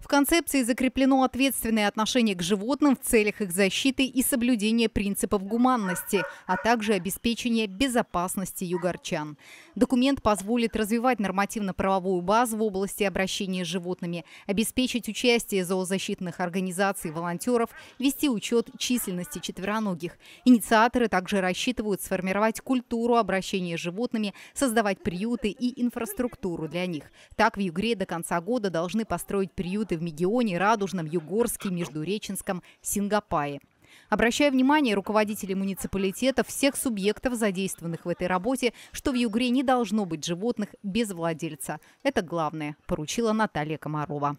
В концепции закреплено ответственное отношение к животным в целях их защиты и соблюдение принципов гуманности, а также обеспечение безопасности югорчан. Документ позволит развивать нормативно-правовую базу в области обращения с животными, обеспечить участие зоозащитных организаций и волонтеров, вести учет численности четвероногих. Инициаторы также рассчитывают сформировать культуру обращения с животными, создавать приюты и инфраструктуру для них. Так в Югре до конца года должны построить приют работы в Мегионе, Радужном, Югорске, Междуреченском, Сингапае. Обращая внимание руководителей муниципалитетов, всех субъектов, задействованных в этой работе, что в Югре не должно быть животных без владельца. Это главное, поручила Наталья Комарова.